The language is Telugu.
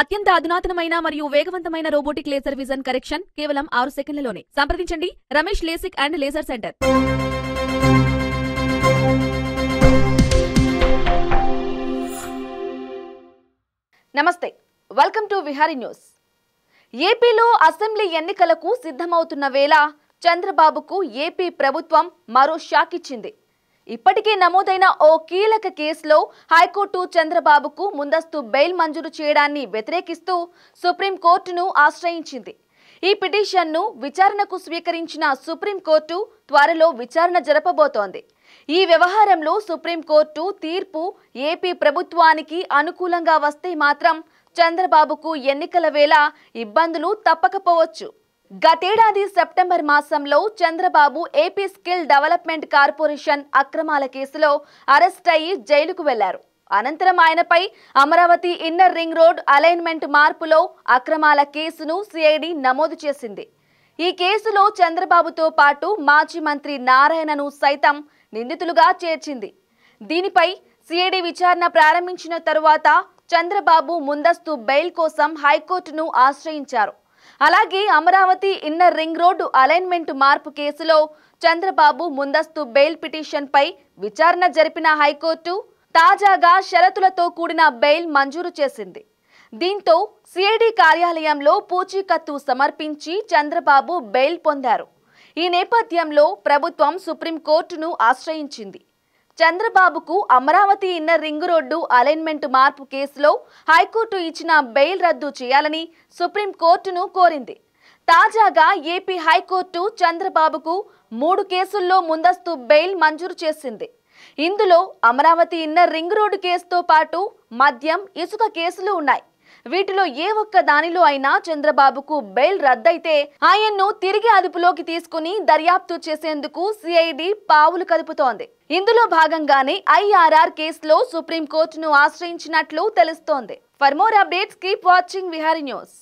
అత్యంత అధునాతనమైన మరియు వేగవంతమైన రోబోటిక్ లేజర్ విజన్ కరెక్షన్ కేవలం ఆరు సెకండ్లలోనే సంప్రదించండి Ramesh LASIK and laser center నమస్తే వెల్కమ్ టు విహారీ న్యూస్ ఏపీలో అసెంబ్లీ ఎన్నికలకు సిద్ధమవుతున్న వేళ చంద్రబాబుకు ఏపీ ప్రభుత్వం మరో షాక్ ఇచ్చింది ఇప్పటికే నమోదైన ఓ కీలక కేసులో హైకోర్టు చంద్రబాబుకు ముందస్తు బెయిల్ మంజూరు చేయడాన్ని వ్యతిరేకిస్తూ సుప్రీంకోర్టును ఆశ్రయించింది ఈ పిటిషన్ను విచారణకు స్వీకరించిన సుప్రీంకోర్టు త్వరలో విచారణ జరపబోతోంది ఈ వ్యవహారంలో సుప్రీంకోర్టు తీర్పు ఏపీ ప్రభుత్వానికి అనుకూలంగా వస్తే మాత్రం చంద్రబాబుకు ఎన్నికల వేళ ఇబ్బందులు తప్పకపోవచ్చు గతేడాది సెప్టెంబర్ మాసంలో Chandrababu AP skill development corporation అక్రమాల కేసులో అరెస్ట్ అయ్యి జైలుకు వెళ్లారు అనంతరం ఆయనపై Amaravati inner ring road alignment మార్పులో అక్రమాల కేసును సిఐడి నమోదు చేసింది ఈ కేసులో చంద్రబాబుతో పాటు మాజీ మంత్రి నారాయణను సైతం నిందితులుగా చేర్చింది దీనిపై సిఐడి విచారణ ప్రారంభించిన తరువాత చంద్రబాబు ముందస్తు బెయిల్ కోసం హైకోర్టును ఆశ్రయించారు అలాగే Amaravati inner ring road alignment మార్పు కేసులో చంద్రబాబు ముందస్తు బెయిల్ పిటిషన్పై విచారణ జరిపిన హైకోర్టు తాజాగా షరతులతో కూడిన బెయిల్ మంజూరు చేసింది దీంతో సిఐడి కార్యాలయంలో పూచీకత్తు సమర్పించి చంద్రబాబు బెయిల్ పొందారు ఈ నేపథ్యంలో ప్రభుత్వం సుప్రీంకోర్టును ఆశ్రయించింది చంద్రబాబుకు Amaravati inner ring road alignment మార్పు కేసులో హైకోర్టు ఇచ్చిన బెయిల్ రద్దు చేయాలని సుప్రీంకోర్టును కోరింది తాజాగా ఏపీ హైకోర్టు చంద్రబాబుకు మూడు కేసుల్లో ముందస్తు బెయిల్ మంజూరు చేసింది ఇందులో అమరావతి ఇన్నర్ రింగ్ రోడ్డు కేసుతో పాటు మద్యం ఇసుక కేసులు ఉన్నాయి వీటిలో ఏ ఒక్క దానిలో అయినా చంద్రబాబుకు బెయిల్ రద్దయితే ఆయన్ను తిరిగి అదుపులోకి తీసుకుని దర్యాప్తు చేసేందుకు సిఐడి పావులు కదుపుతోంది ఇందులో భాగంగానే ఐఆర్ఆర్ కేసులో సుప్రీంకోర్టును ఆశ్రయించినట్లు తెలుస్తోంది for more updates keep watching Vihari news